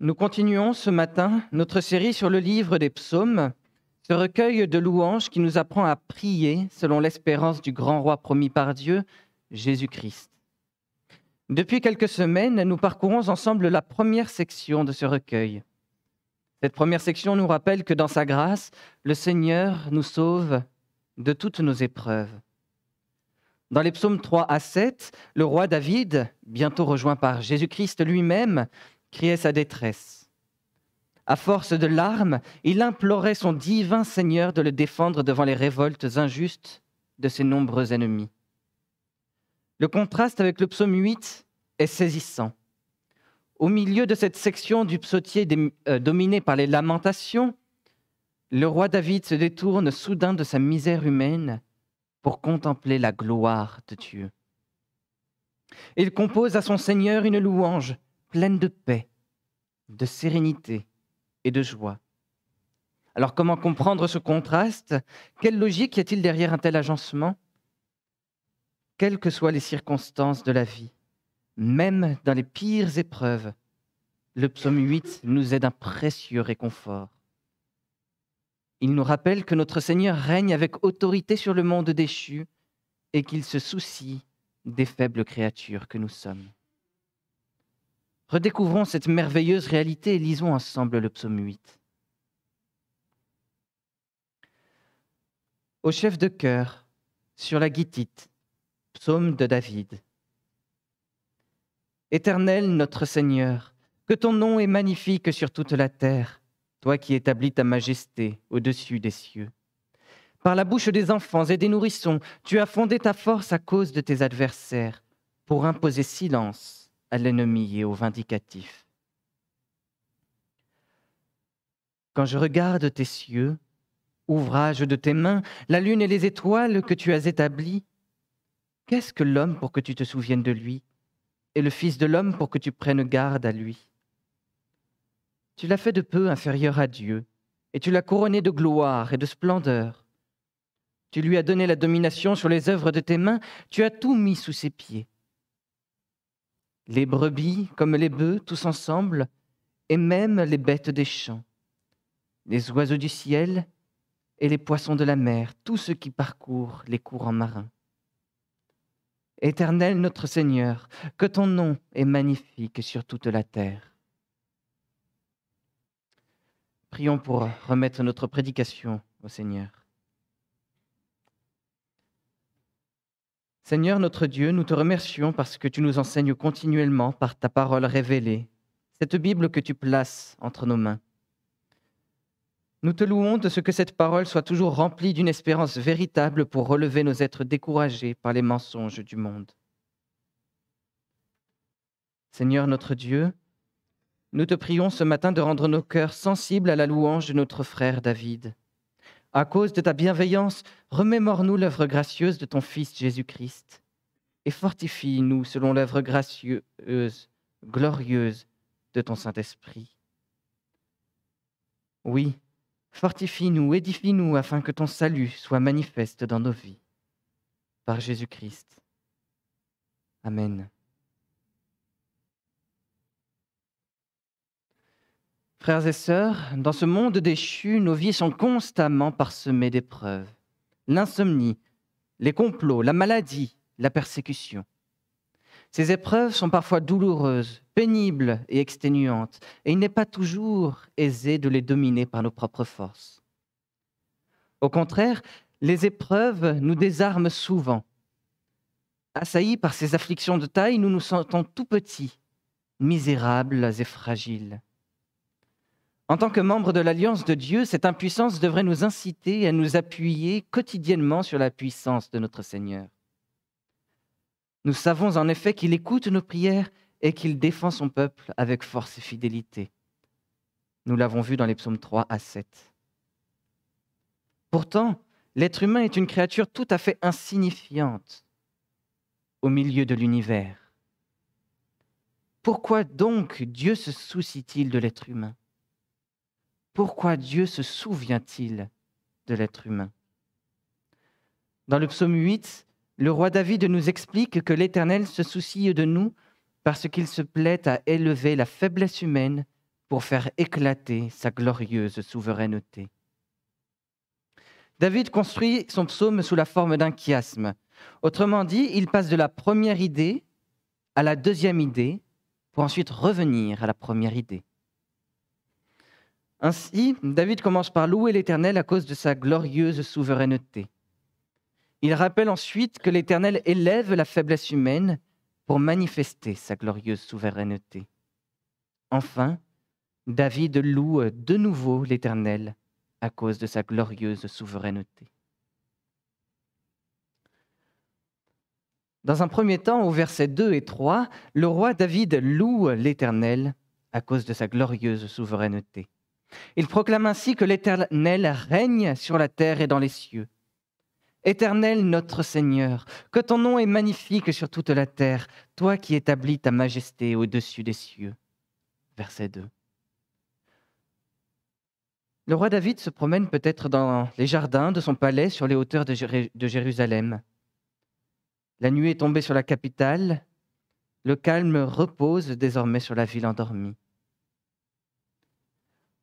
Nous continuons ce matin notre série sur le livre des psaumes, ce recueil de louanges qui nous apprend à prier selon l'espérance du grand roi promis par Dieu, Jésus-Christ. Depuis quelques semaines, nous parcourons ensemble la première section de ce recueil. Cette première section nous rappelle que dans sa grâce, le Seigneur nous sauve de toutes nos épreuves. Dans les psaumes 3 à 7, le roi David, bientôt rejoint par Jésus-Christ lui-même, criait sa détresse. À force de larmes, il implorait son divin Seigneur de le défendre devant les révoltes injustes de ses nombreux ennemis. Le contraste avec le psaume 8 est saisissant. Au milieu de cette section du psautier euh, dominée par les lamentations, le roi David se détourne soudain de sa misère humaine pour contempler la gloire de Dieu. Il compose à son Seigneur une louange pleine de paix, de sérénité et de joie. Alors comment comprendre ce contraste Quelle logique y a-t-il derrière un tel agencement Quelles que soient les circonstances de la vie, même dans les pires épreuves, le psaume 8 nous aide un précieux réconfort. Il nous rappelle que notre Seigneur règne avec autorité sur le monde déchu et qu'il se soucie des faibles créatures que nous sommes. Redécouvrons cette merveilleuse réalité et lisons ensemble le psaume 8. Au chef de cœur, sur la guitite, psaume de David. Éternel notre Seigneur, que ton nom est magnifique sur toute la terre, toi qui établis ta majesté au-dessus des cieux. Par la bouche des enfants et des nourrissons, tu as fondé ta force à cause de tes adversaires, pour imposer silence à l'ennemi et au vindicatif. Quand je regarde tes cieux, ouvrage de tes mains, la lune et les étoiles que tu as établies, qu'est-ce que l'homme pour que tu te souviennes de lui, et le Fils de l'homme pour que tu prennes garde à lui Tu l'as fait de peu inférieur à Dieu, et tu l'as couronné de gloire et de splendeur. Tu lui as donné la domination sur les œuvres de tes mains, tu as tout mis sous ses pieds les brebis comme les bœufs tous ensemble, et même les bêtes des champs, les oiseaux du ciel et les poissons de la mer, tout ce qui parcourt les courants marins. Éternel notre Seigneur, que ton nom est magnifique sur toute la terre. Prions pour remettre notre prédication au Seigneur. Seigneur notre Dieu, nous te remercions parce que tu nous enseignes continuellement par ta parole révélée, cette Bible que tu places entre nos mains. Nous te louons de ce que cette parole soit toujours remplie d'une espérance véritable pour relever nos êtres découragés par les mensonges du monde. Seigneur notre Dieu, nous te prions ce matin de rendre nos cœurs sensibles à la louange de notre frère David à cause de ta bienveillance, remémore-nous l'œuvre gracieuse de ton Fils Jésus-Christ et fortifie-nous selon l'œuvre gracieuse, glorieuse de ton Saint-Esprit. Oui, fortifie-nous, édifie-nous afin que ton salut soit manifeste dans nos vies. Par Jésus-Christ. Amen. Frères et sœurs, dans ce monde déchu, nos vies sont constamment parsemées d'épreuves. L'insomnie, les complots, la maladie, la persécution. Ces épreuves sont parfois douloureuses, pénibles et exténuantes, et il n'est pas toujours aisé de les dominer par nos propres forces. Au contraire, les épreuves nous désarment souvent. Assaillis par ces afflictions de taille, nous nous sentons tout petits, misérables et fragiles. En tant que membre de l'alliance de Dieu, cette impuissance devrait nous inciter à nous appuyer quotidiennement sur la puissance de notre Seigneur. Nous savons en effet qu'il écoute nos prières et qu'il défend son peuple avec force et fidélité. Nous l'avons vu dans les psaumes 3 à 7. Pourtant, l'être humain est une créature tout à fait insignifiante au milieu de l'univers. Pourquoi donc Dieu se soucie-t-il de l'être humain pourquoi Dieu se souvient-il de l'être humain Dans le psaume 8, le roi David nous explique que l'Éternel se soucie de nous parce qu'il se plaît à élever la faiblesse humaine pour faire éclater sa glorieuse souveraineté. David construit son psaume sous la forme d'un chiasme. Autrement dit, il passe de la première idée à la deuxième idée pour ensuite revenir à la première idée. Ainsi, David commence par louer l'Éternel à cause de sa glorieuse souveraineté. Il rappelle ensuite que l'Éternel élève la faiblesse humaine pour manifester sa glorieuse souveraineté. Enfin, David loue de nouveau l'Éternel à cause de sa glorieuse souveraineté. Dans un premier temps, au verset 2 et 3, le roi David loue l'Éternel à cause de sa glorieuse souveraineté. Il proclame ainsi que l'Éternel règne sur la terre et dans les cieux. Éternel notre Seigneur, que ton nom est magnifique sur toute la terre, toi qui établis ta majesté au-dessus des cieux. Verset 2. Le roi David se promène peut-être dans les jardins de son palais sur les hauteurs de, Jérusalem. La nuit est tombée sur la capitale, le calme repose désormais sur la ville endormie.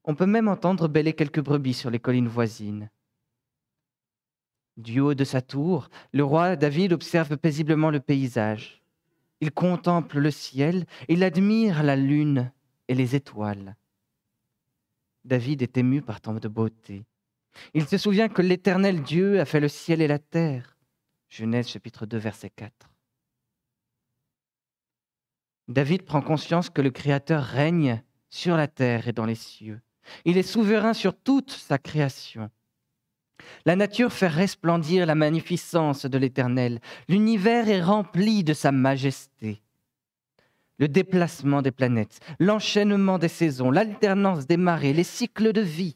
On peut même entendre bêler quelques brebis sur les collines voisines. Du haut de sa tour, le roi David observe paisiblement le paysage. Il contemple le ciel, il admire la lune et les étoiles. David est ému par tant de beauté. Il se souvient que l'Éternel Dieu a fait le ciel et la terre. Genèse chapitre 2 verset 4. David prend conscience que le Créateur règne sur la terre et dans les cieux. Il est souverain sur toute sa création. La nature fait resplendir la magnificence de l'Éternel. L'univers est rempli de sa majesté. Le déplacement des planètes, l'enchaînement des saisons, l'alternance des marées, les cycles de vie,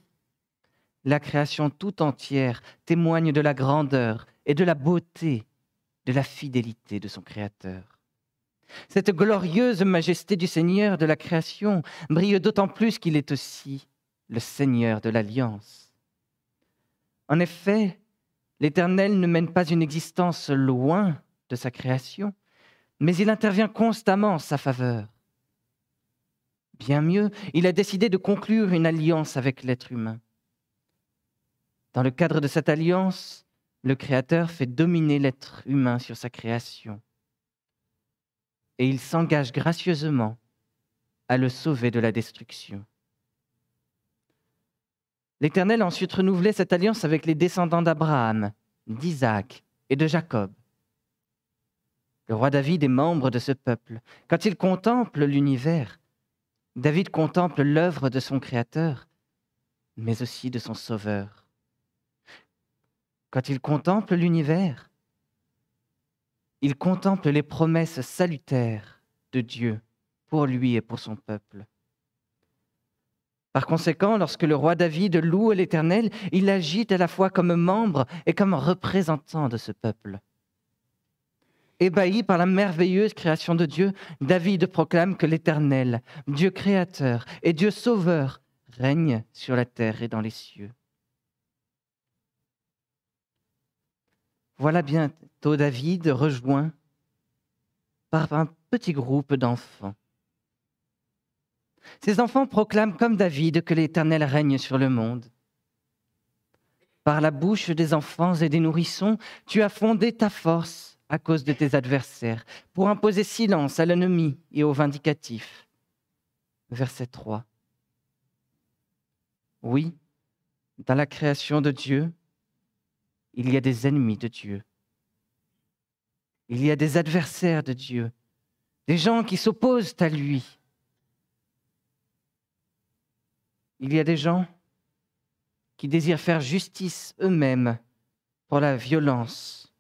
la création tout entière témoigne de la grandeur et de la beauté, de la fidélité de son Créateur. Cette glorieuse majesté du Seigneur de la création brille d'autant plus qu'il est aussi le Seigneur de l'Alliance. En effet, l'Éternel ne mène pas une existence loin de sa création, mais il intervient constamment en sa faveur. Bien mieux, il a décidé de conclure une alliance avec l'être humain. Dans le cadre de cette alliance, le Créateur fait dominer l'être humain sur sa création. Et il s'engage gracieusement à le sauver de la destruction. L'Éternel a ensuite renouvelé cette alliance avec les descendants d'Abraham, d'Isaac et de Jacob. Le roi David est membre de ce peuple. Quand il contemple l'univers, David contemple l'œuvre de son Créateur, mais aussi de son Sauveur. Quand il contemple l'univers, il contemple les promesses salutaires de Dieu pour lui et pour son peuple. Par conséquent, lorsque le roi David loue l'Éternel, il agit à la fois comme membre et comme représentant de ce peuple. Ébahi par la merveilleuse création de Dieu, David proclame que l'Éternel, Dieu créateur et Dieu sauveur, règne sur la terre et dans les cieux. Voilà bientôt David rejoint par un petit groupe d'enfants. Ses enfants proclament comme David que l'Éternel règne sur le monde. Par la bouche des enfants et des nourrissons, tu as fondé ta force à cause de tes adversaires, pour imposer silence à l'ennemi et aux vindicatifs. Verset 3. Oui, dans la création de Dieu, il y a des ennemis de Dieu. Il y a des adversaires de Dieu, des gens qui s'opposent à lui, Il y a des gens qui désirent faire justice eux-mêmes pour la violence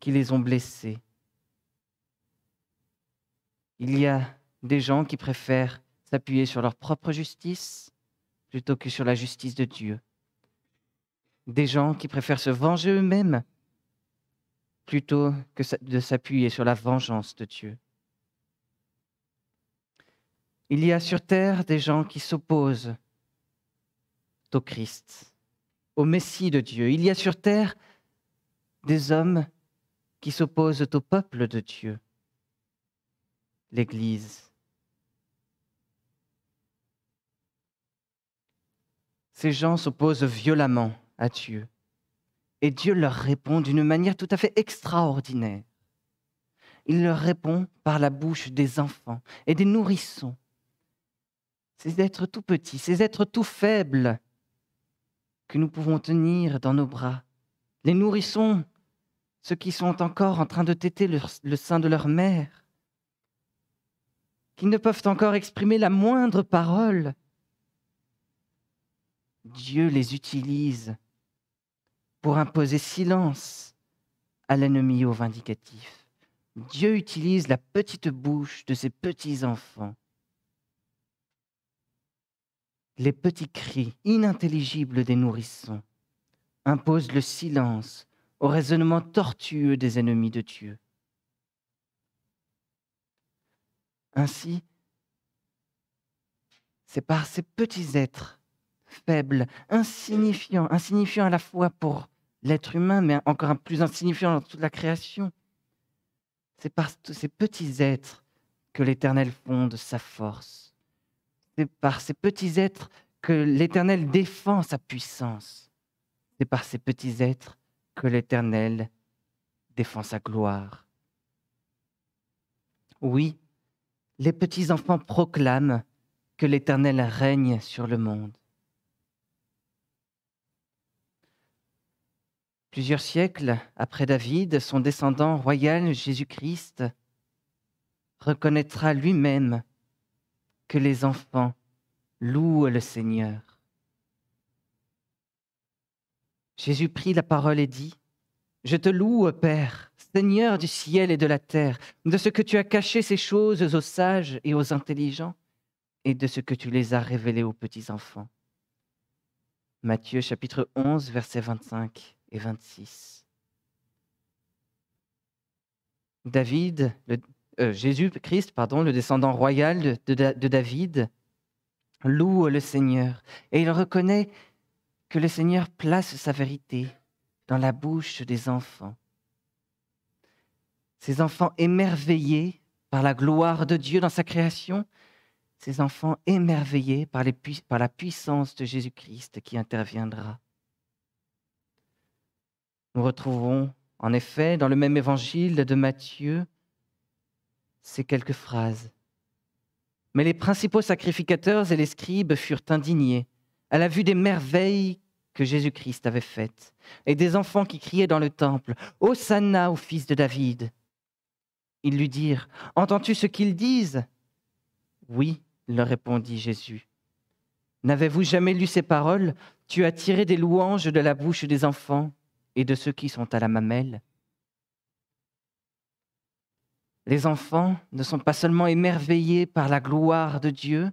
qui les ont blessés. Il y a des gens qui préfèrent s'appuyer sur leur propre justice plutôt que sur la justice de Dieu. Des gens qui préfèrent se venger eux-mêmes plutôt que de s'appuyer sur la vengeance de Dieu. Il y a sur terre des gens qui s'opposent au Christ, au Messie de Dieu. Il y a sur terre des hommes qui s'opposent au peuple de Dieu, l'Église. Ces gens s'opposent violemment à Dieu et Dieu leur répond d'une manière tout à fait extraordinaire. Il leur répond par la bouche des enfants et des nourrissons. Ces êtres tout petits, ces êtres tout faibles que nous pouvons tenir dans nos bras. Les nourrissons, ceux qui sont encore en train de téter le, sein de leur mère, qui ne peuvent encore exprimer la moindre parole. Dieu les utilise pour imposer silence à l'ennemi au vindicatif. Dieu utilise la petite bouche de ses petits-enfants les petits cris inintelligibles des nourrissons, imposent le silence au raisonnement tortueux des ennemis de Dieu. Ainsi, c'est par ces petits êtres faibles, insignifiants, insignifiants à la fois pour l'être humain, mais encore plus insignifiants dans toute la création, c'est par ces petits êtres que l'Éternel fonde sa force c'est par ces petits êtres que l'Éternel défend sa puissance. C'est par ces petits êtres que l'Éternel défend sa gloire. Oui, les petits enfants proclament que l'Éternel règne sur le monde. Plusieurs siècles après David, son descendant royal Jésus-Christ reconnaîtra lui-même que les enfants louent le Seigneur. Jésus prit la parole et dit, Je te loue, Père, Seigneur du ciel et de la terre, de ce que tu as caché ces choses aux sages et aux intelligents, et de ce que tu les as révélées aux petits-enfants. Matthieu chapitre 11, versets 25 et 26. David, le euh, Jésus-Christ, pardon, le descendant royal de, David, loue le Seigneur et il reconnaît que le Seigneur place sa vérité dans la bouche des enfants. Ces enfants émerveillés par la gloire de Dieu dans sa création, ces enfants émerveillés par, par la puissance de Jésus-Christ qui interviendra. Nous retrouvons en effet dans le même évangile de Matthieu ces quelques phrases. Mais les principaux sacrificateurs et les scribes furent indignés à la vue des merveilles que Jésus-Christ avait faites et des enfants qui criaient dans le temple Hosanna au fils de David. Ils lui dirent Entends-tu ce qu'ils disent Oui, leur répondit Jésus. N'avez-vous jamais lu ces paroles Tu as tiré des louanges de la bouche des enfants et de ceux qui sont à la mamelle. Les enfants ne sont pas seulement émerveillés par la gloire de Dieu,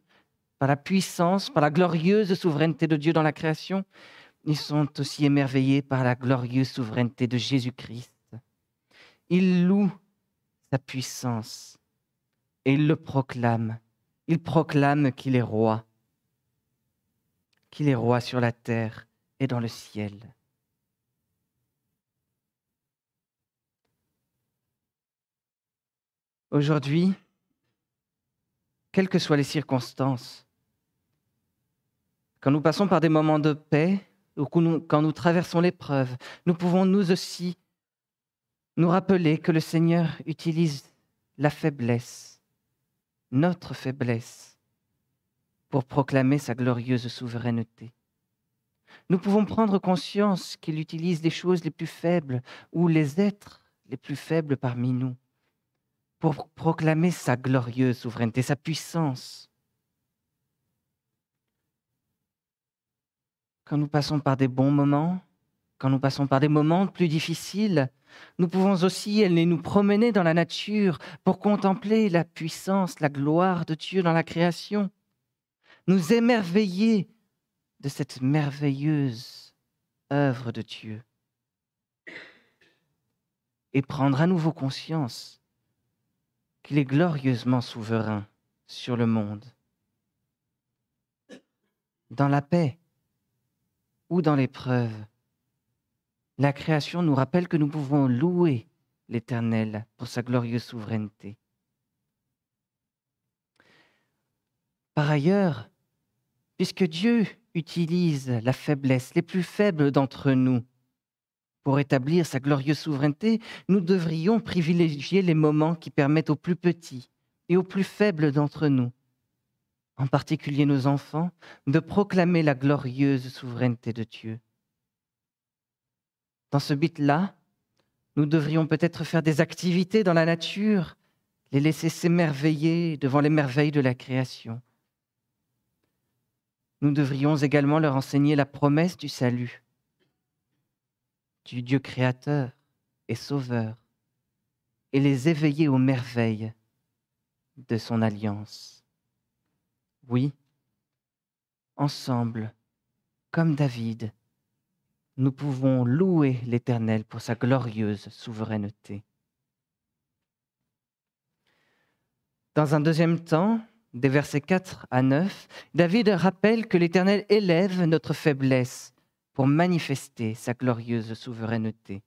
par la puissance, par la glorieuse souveraineté de Dieu dans la création, ils sont aussi émerveillés par la glorieuse souveraineté de Jésus-Christ. Ils louent sa puissance et ils le proclament. Ils proclament qu'il est roi, qu'il est roi sur la terre et dans le ciel. Aujourd'hui, quelles que soient les circonstances, quand nous passons par des moments de paix ou quand nous traversons l'épreuve, nous pouvons nous aussi nous rappeler que le Seigneur utilise la faiblesse, notre faiblesse, pour proclamer sa glorieuse souveraineté. Nous pouvons prendre conscience qu'il utilise les choses les plus faibles ou les êtres les plus faibles parmi nous pour proclamer sa glorieuse souveraineté, sa puissance. Quand nous passons par des bons moments, quand nous passons par des moments plus difficiles, nous pouvons aussi aller nous promener dans la nature pour contempler la puissance, la gloire de Dieu dans la création, nous émerveiller de cette merveilleuse œuvre de Dieu et prendre à nouveau conscience qu'il est glorieusement souverain sur le monde, dans la paix ou dans l'épreuve. La création nous rappelle que nous pouvons louer l'Éternel pour sa glorieuse souveraineté. Par ailleurs, puisque Dieu utilise la faiblesse, les plus faibles d'entre nous, pour établir sa glorieuse souveraineté, nous devrions privilégier les moments qui permettent aux plus petits et aux plus faibles d'entre nous, en particulier nos enfants, de proclamer la glorieuse souveraineté de Dieu. Dans ce but-là, nous devrions peut-être faire des activités dans la nature, les laisser s'émerveiller devant les merveilles de la création. Nous devrions également leur enseigner la promesse du salut du Dieu créateur et sauveur et les éveiller aux merveilles de son alliance. Oui, ensemble, comme David, nous pouvons louer l'Éternel pour sa glorieuse souveraineté. Dans un deuxième temps, des versets 4 à 9, David rappelle que l'Éternel élève notre faiblesse pour manifester sa glorieuse souveraineté.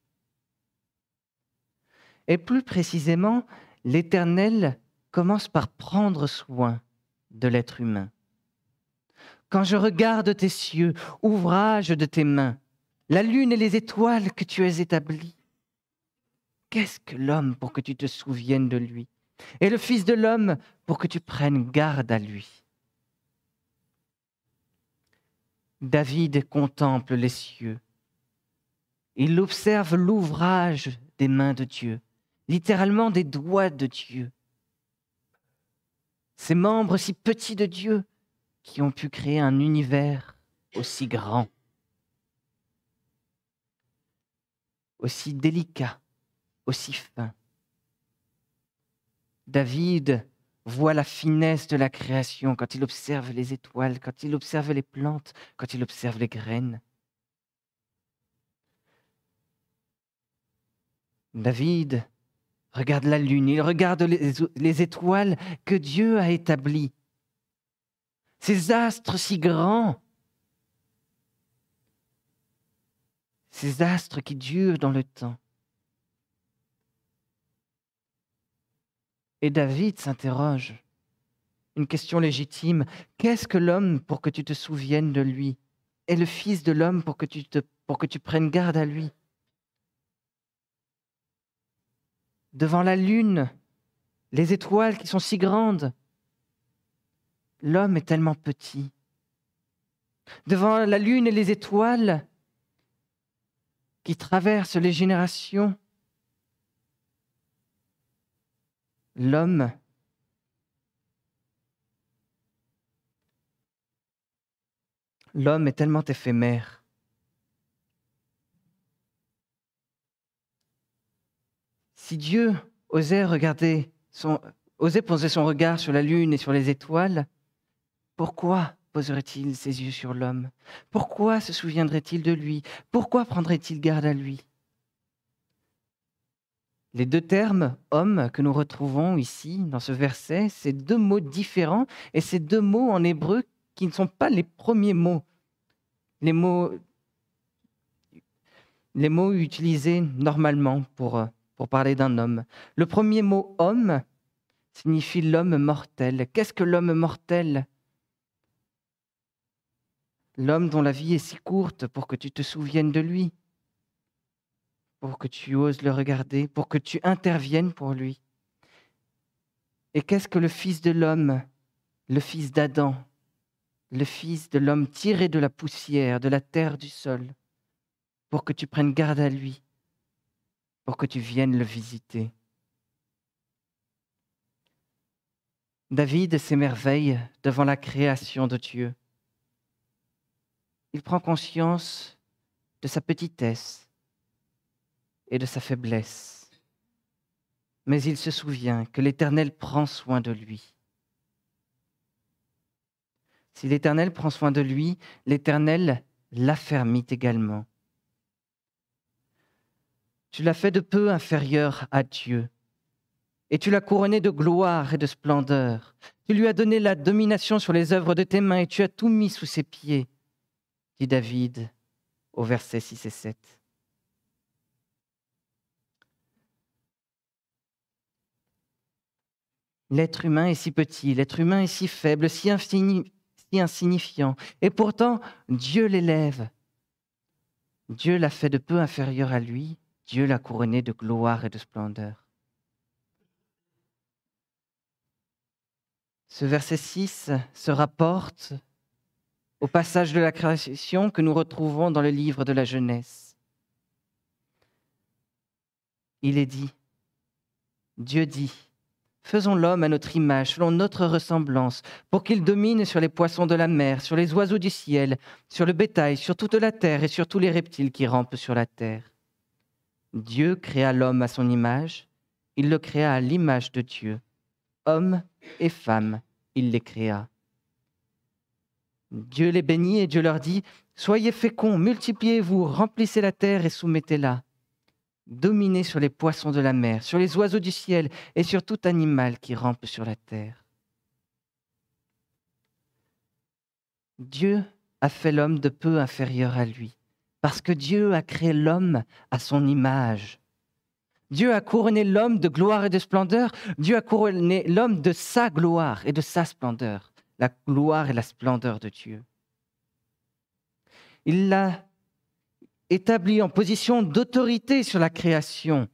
Et plus précisément, l'Éternel commence par prendre soin de l'être humain. Quand je regarde tes cieux, ouvrage de tes mains, la lune et les étoiles que tu as établies, qu'est-ce que l'homme pour que tu te souviennes de lui, et le Fils de l'homme pour que tu prennes garde à lui David contemple les cieux. Il observe l'ouvrage des mains de Dieu, littéralement des doigts de Dieu. Ces membres si petits de Dieu qui ont pu créer un univers aussi grand, aussi délicat, aussi fin. David voit la finesse de la création, quand il observe les étoiles, quand il observe les plantes, quand il observe les graines. David regarde la lune, il regarde les, étoiles que Dieu a établies, ces astres si grands, ces astres qui durent dans le temps. Et David s'interroge. Une question légitime. Qu'est-ce que l'homme pour que tu te souviennes de lui Et le Fils de l'homme pour, que tu pour que tu prennes garde à lui Devant la lune, les étoiles qui sont si grandes, l'homme est tellement petit. Devant la lune et les étoiles qui traversent les générations, l'homme L'homme est tellement éphémère. Si Dieu osait osait poser son regard sur la lune et sur les étoiles, pourquoi poserait-il ses yeux sur l'homme Pourquoi se souviendrait-il de lui Pourquoi prendrait-il garde à lui les deux termes homme que nous retrouvons ici dans ce verset, c'est deux mots différents et ces deux mots en hébreu qui ne sont pas les premiers mots. Les mots, les mots utilisés normalement pour, pour parler d'un homme. Le premier mot homme signifie l'homme mortel. Qu'est-ce que l'homme mortel L'homme dont la vie est si courte pour que tu te souviennes de lui pour que tu oses le regarder, pour que tu interviennes pour lui. Et qu'est-ce que le Fils de l'homme, le Fils d'Adam, le Fils de l'homme tiré de la poussière, de la terre, du sol, pour que tu prennes garde à lui, pour que tu viennes le visiter David s'émerveille devant la création de Dieu. Il prend conscience de sa petitesse, et de sa faiblesse. Mais il se souvient que l'Éternel prend soin de lui. Si l'Éternel prend soin de lui, l'Éternel l'affermit également. Tu l'as fait de peu inférieur à Dieu, et tu l'as couronné de gloire et de splendeur. Tu lui as donné la domination sur les œuvres de tes mains, et tu as tout mis sous ses pieds, dit David au verset 6 et 7. L'être humain est si petit, l'être humain est si faible, si, infini, insignifiant. Et pourtant, Dieu l'élève. Dieu l'a fait de peu inférieur à lui. Dieu l'a couronné de gloire et de splendeur. Ce verset 6 se rapporte au passage de la création que nous retrouvons dans le livre de la jeunesse. Il est dit, Dieu dit, Faisons l'homme à notre image, selon notre ressemblance, pour qu'il domine sur les poissons de la mer, sur les oiseaux du ciel, sur le bétail, sur toute la terre et sur tous les reptiles qui rampent sur la terre. Dieu créa l'homme à son image, il le créa à l'image de Dieu. Homme et femme, il les créa. Dieu les bénit et Dieu leur dit, Soyez féconds, multipliez-vous, remplissez la terre et soumettez-la dominé sur les poissons de la mer, sur les oiseaux du ciel et sur tout animal qui rampe sur la terre. Dieu a fait l'homme de peu inférieur à lui, parce que Dieu a créé l'homme à son image. Dieu a couronné l'homme de gloire et de splendeur. Dieu a couronné l'homme de sa gloire et de sa splendeur. La gloire et la splendeur de Dieu. Il l'a établi en position d'autorité sur la création,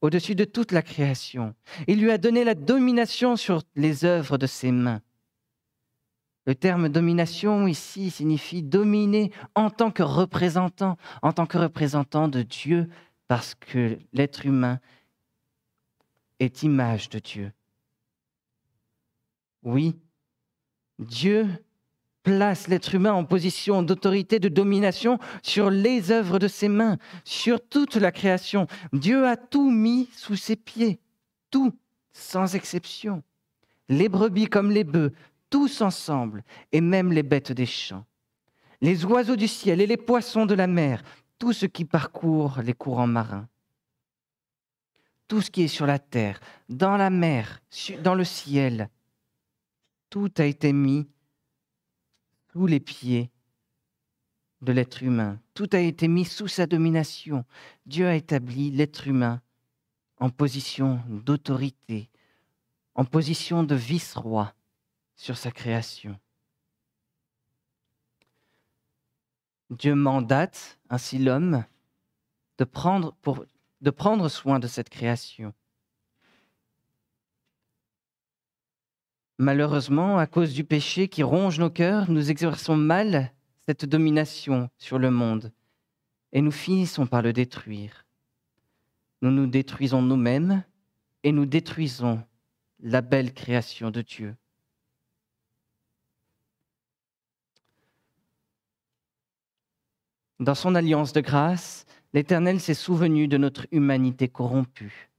au-dessus de toute la création. Il lui a donné la domination sur les œuvres de ses mains. Le terme domination ici signifie dominer en tant que représentant, en tant que représentant de Dieu, parce que l'être humain est image de Dieu. Oui, Dieu place l'être humain en position d'autorité, de domination sur les œuvres de ses mains, sur toute la création. Dieu a tout mis sous ses pieds, tout, sans exception. Les brebis comme les bœufs, tous ensemble, et même les bêtes des champs. Les oiseaux du ciel et les poissons de la mer, tout ce qui parcourt les courants marins. Tout ce qui est sur la terre, dans la mer, dans le ciel, tout a été mis tous les pieds de l'être humain. Tout a été mis sous sa domination. Dieu a établi l'être humain en position d'autorité, en position de vice-roi sur sa création. Dieu mandate ainsi l'homme de prendre soin de cette création, Malheureusement, à cause du péché qui ronge nos cœurs, nous exerçons mal cette domination sur le monde et nous finissons par le détruire. Nous nous détruisons nous-mêmes et nous détruisons la belle création de Dieu. Dans son alliance de grâce, l'Éternel s'est souvenu de notre humanité corrompue,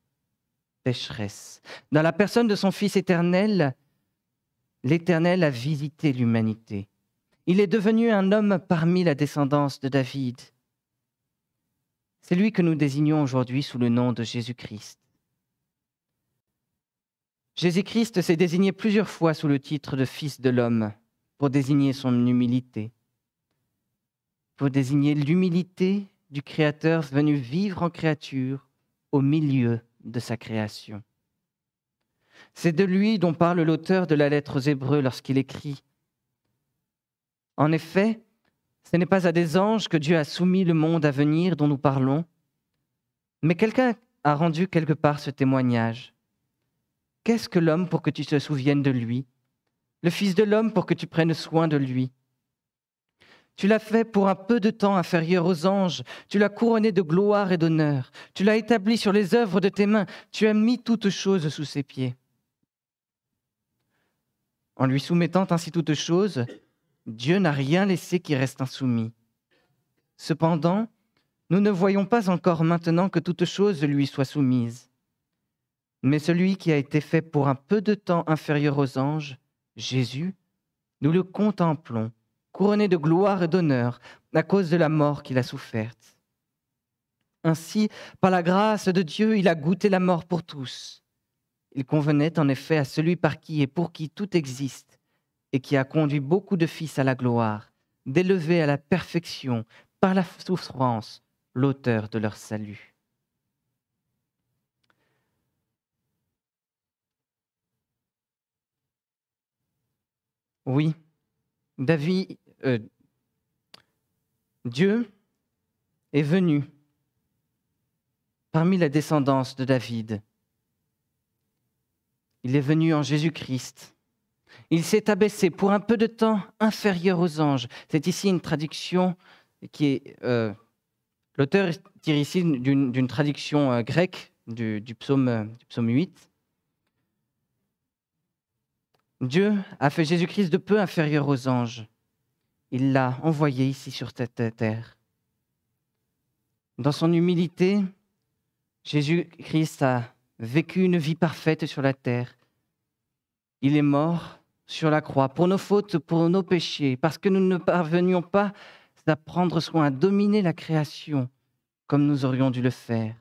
pécheresse. Dans la personne de son Fils éternel, L'Éternel a visité l'humanité. Il est devenu un homme parmi la descendance de David. C'est lui que nous désignons aujourd'hui sous le nom de Jésus-Christ. Jésus-Christ s'est désigné plusieurs fois sous le titre de Fils de l'homme pour désigner son humilité, pour désigner l'humilité du Créateur venu vivre en créature au milieu de sa création. C'est de lui dont parle l'auteur de la lettre aux Hébreux lorsqu'il écrit. En effet, ce n'est pas à des anges que Dieu a soumis le monde à venir dont nous parlons, mais quelqu'un a rendu quelque part ce témoignage. Qu'est-ce que l'homme pour que tu te souviennes de lui Le Fils de l'homme pour que tu prennes soin de lui tu l'as fait pour un peu de temps inférieur aux anges, tu l'as couronné de gloire et d'honneur, tu l'as établi sur les œuvres de tes mains, tu as mis toutes choses sous ses pieds. En lui soumettant ainsi toute chose, Dieu n'a rien laissé qui reste insoumis. Cependant, nous ne voyons pas encore maintenant que toute chose lui soit soumise. Mais celui qui a été fait pour un peu de temps inférieur aux anges, Jésus, nous le contemplons, couronné de gloire et d'honneur à cause de la mort qu'il a soufferte. Ainsi, par la grâce de Dieu, il a goûté la mort pour tous. Il convenait en effet à celui par qui et pour qui tout existe, et qui a conduit beaucoup de fils à la gloire, d'élever à la perfection, par la souffrance, l'auteur de leur salut. Oui, David, euh, Dieu est venu parmi la descendance de David il est venu en Jésus-Christ. Il s'est abaissé pour un peu de temps inférieur aux anges. C'est ici une traduction qui est... Euh, l'auteur tire ici d'une traduction euh, grecque du, psaume, du psaume 8. Euh, Dieu a fait Jésus-Christ de peu inférieur aux anges. Il l'a envoyé ici sur cette terre. Dans son humilité, Jésus-Christ a vécu une vie parfaite sur la terre. Il est mort sur la croix pour nos fautes, pour nos péchés, parce que nous ne parvenions pas à prendre soin, à dominer la création comme nous aurions dû le faire.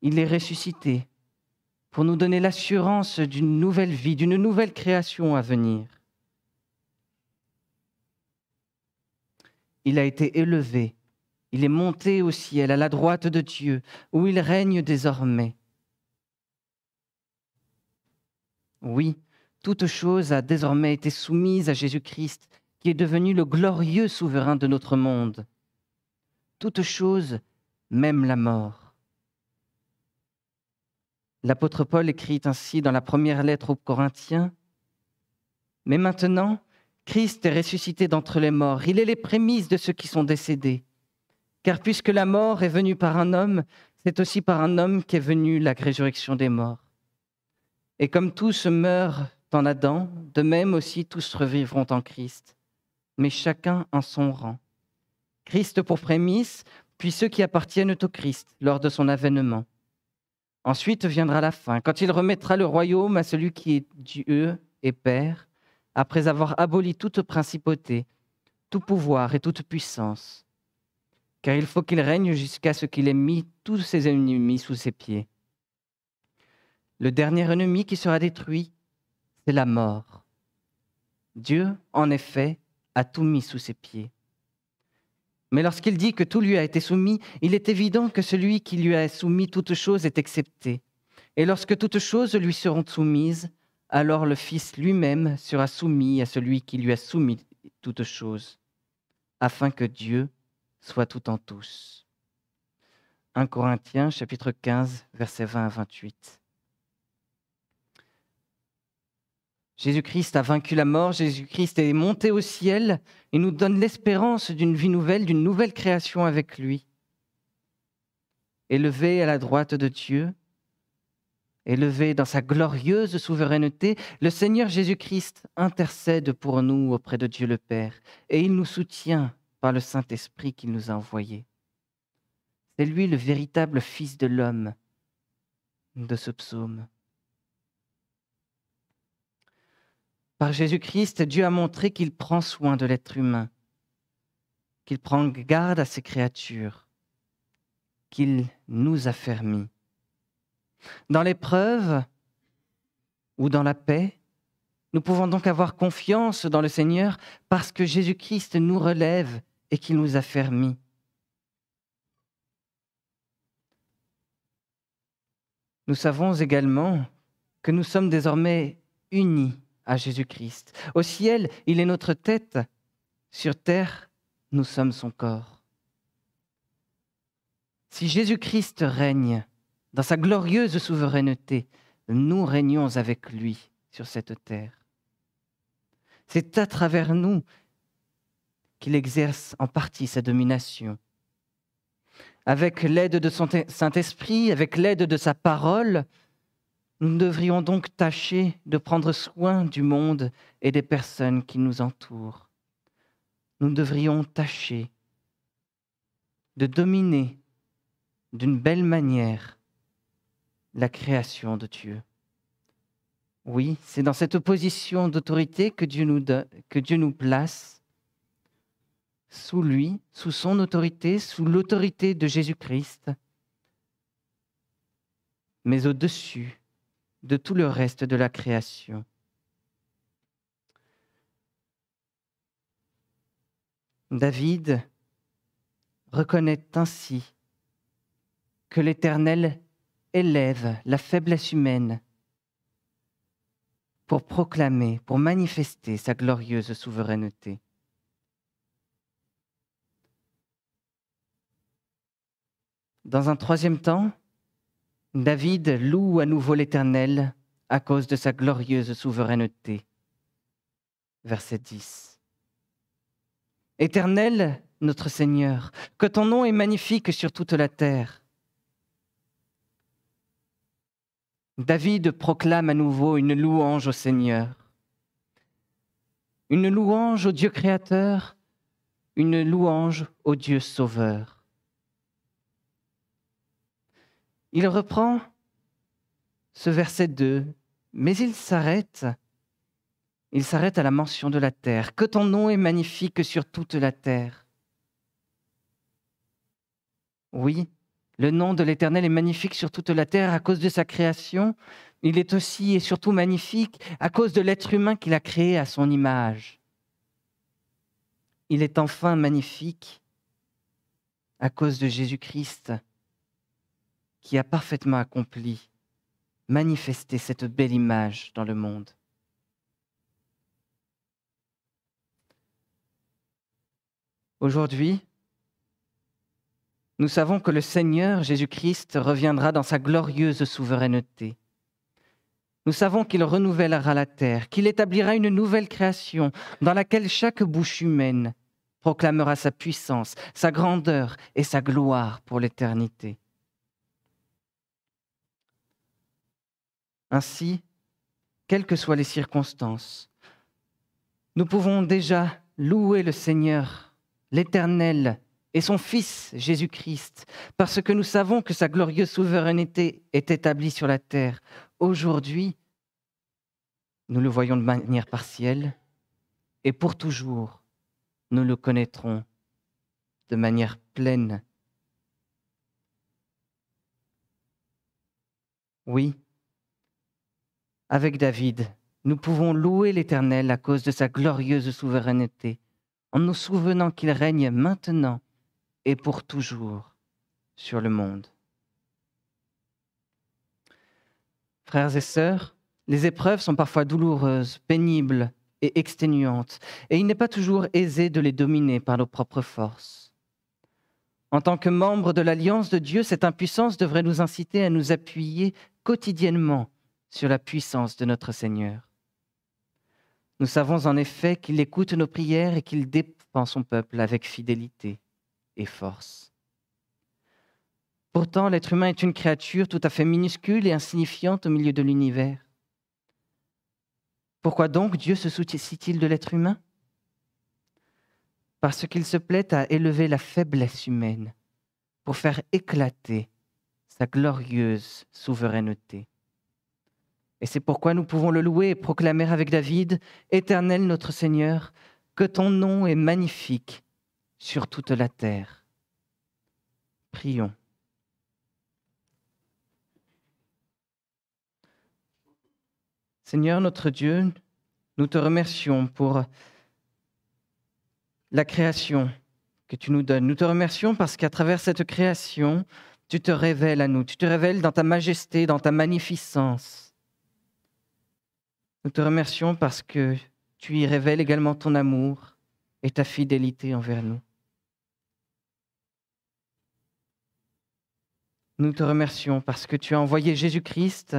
Il est ressuscité pour nous donner l'assurance d'une nouvelle vie, d'une nouvelle création à venir. Il a été élevé il est monté au ciel, à la droite de Dieu, où il règne désormais. Oui, toute chose a désormais été soumise à Jésus-Christ, qui est devenu le glorieux souverain de notre monde. Toute chose, même la mort. L'apôtre Paul écrit ainsi dans la première lettre aux Corinthiens, Mais maintenant, Christ est ressuscité d'entre les morts, il est les prémices de ceux qui sont décédés. Car puisque la mort est venue par un homme, c'est aussi par un homme qu'est venue la résurrection des morts. Et comme tous meurent en Adam, de même aussi tous revivront en Christ, mais chacun en son rang. Christ pour prémisse, puis ceux qui appartiennent au Christ lors de son avènement. Ensuite viendra la fin, quand il remettra le royaume à celui qui est Dieu et Père, après avoir aboli toute principauté, tout pouvoir et toute puissance car il faut qu'il règne jusqu'à ce qu'il ait mis tous ses ennemis sous ses pieds. Le dernier ennemi qui sera détruit, c'est la mort. Dieu, en effet, a tout mis sous ses pieds. Mais lorsqu'il dit que tout lui a été soumis, il est évident que celui qui lui a soumis toutes choses est accepté. Et lorsque toutes choses lui seront soumises, alors le Fils lui-même sera soumis à celui qui lui a soumis toutes choses, afin que Dieu soit tout en tous. 1 Corinthiens chapitre 15 versets 20 à 28. Jésus-Christ a vaincu la mort, Jésus-Christ est monté au ciel et nous donne l'espérance d'une vie nouvelle, d'une nouvelle création avec lui. Élevé à la droite de Dieu, élevé dans sa glorieuse souveraineté, le Seigneur Jésus-Christ intercède pour nous auprès de Dieu le Père et il nous soutient par le Saint-Esprit qu'il nous a envoyé. C'est lui le véritable Fils de l'homme de ce psaume. Par Jésus-Christ, Dieu a montré qu'il prend soin de l'être humain, qu'il prend garde à ses créatures, qu'il nous a fermis. Dans l'épreuve ou dans la paix, nous pouvons donc avoir confiance dans le Seigneur parce que Jésus-Christ nous relève et qu'il nous a fermés. Nous savons également que nous sommes désormais unis à Jésus-Christ. Au ciel, il est notre tête. Sur terre, nous sommes son corps. Si Jésus-Christ règne dans sa glorieuse souveraineté, nous régnons avec lui sur cette terre. C'est à travers nous qu'il exerce en partie sa domination. Avec l'aide de son Saint-Esprit, avec l'aide de sa parole, nous devrions donc tâcher de prendre soin du monde et des personnes qui nous entourent. Nous devrions tâcher de dominer d'une belle manière la création de Dieu. Oui, c'est dans cette position d'autorité que, que Dieu nous place sous lui, sous son autorité, sous l'autorité de Jésus-Christ, mais au-dessus de tout le reste de la création. David reconnaît ainsi que l'Éternel élève la faiblesse humaine pour proclamer, pour manifester sa glorieuse souveraineté. Dans un troisième temps, David loue à nouveau l'Éternel à cause de sa glorieuse souveraineté. Verset 10. Éternel, notre Seigneur, que ton nom est magnifique sur toute la terre. David proclame à nouveau une louange au Seigneur. Une louange au Dieu créateur, une louange au Dieu sauveur. il reprend ce verset 2, mais il s'arrête. Il s'arrête à la mention de la terre. Que ton nom est magnifique sur toute la terre. Oui, le nom de l'Éternel est magnifique sur toute la terre à cause de sa création. Il est aussi et surtout magnifique à cause de l'être humain qu'il a créé à son image. Il est enfin magnifique à cause de Jésus-Christ, qui a parfaitement accompli, manifesté cette belle image dans le monde. Aujourd'hui, nous savons que le Seigneur Jésus-Christ reviendra dans sa glorieuse souveraineté. Nous savons qu'il renouvellera la terre, qu'il établira une nouvelle création dans laquelle chaque bouche humaine proclamera sa puissance, sa grandeur et sa gloire pour l'éternité. Ainsi, quelles que soient les circonstances, nous pouvons déjà louer le Seigneur, l'Éternel et son Fils Jésus-Christ, parce que nous savons que sa glorieuse souveraineté est établie sur la terre. Aujourd'hui, nous le voyons de manière partielle, et pour toujours, nous le connaîtrons de manière pleine. Oui, avec David, nous pouvons louer l'Éternel à cause de sa glorieuse souveraineté, en nous souvenant qu'il règne maintenant et pour toujours sur le monde. Frères et sœurs, les épreuves sont parfois douloureuses, pénibles et exténuantes, et il n'est pas toujours aisé de les dominer par nos propres forces. En tant que membres de l'alliance de Dieu, cette impuissance devrait nous inciter à nous appuyer quotidiennement sur la puissance de notre Seigneur. Nous savons en effet qu'il écoute nos prières et qu'il dépend son peuple avec fidélité et force. Pourtant, l'être humain est une créature tout à fait minuscule et insignifiante au milieu de l'univers. Pourquoi donc Dieu se soucie-t-il de l'être humain Parce qu'il se plaît à élever la faiblesse humaine pour faire éclater sa glorieuse souveraineté. Et c'est pourquoi nous pouvons le louer et proclamer avec David, Éternel notre Seigneur, que ton nom est magnifique sur toute la terre. Prions. Seigneur notre Dieu, nous te remercions pour la création que tu nous donnes. Nous te remercions parce qu'à travers cette création, tu te révèles à nous, tu te révèles dans ta majesté, dans ta magnificence. Nous te remercions parce que tu y révèles également ton amour et ta fidélité envers nous. Nous te remercions parce que tu as envoyé Jésus-Christ,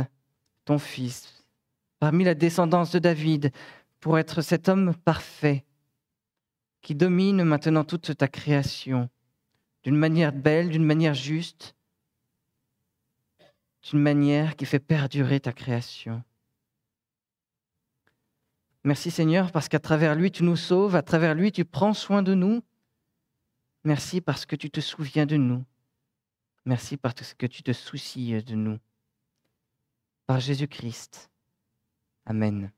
ton Fils, parmi la descendance de David, pour être cet homme parfait qui domine maintenant toute ta création, d'une manière belle, d'une manière juste, d'une manière qui fait perdurer ta création. Merci Seigneur parce qu'à travers lui, tu nous sauves, à travers lui, tu prends soin de nous. Merci parce que tu te souviens de nous. Merci parce que tu te soucies de nous. Par Jésus-Christ. Amen.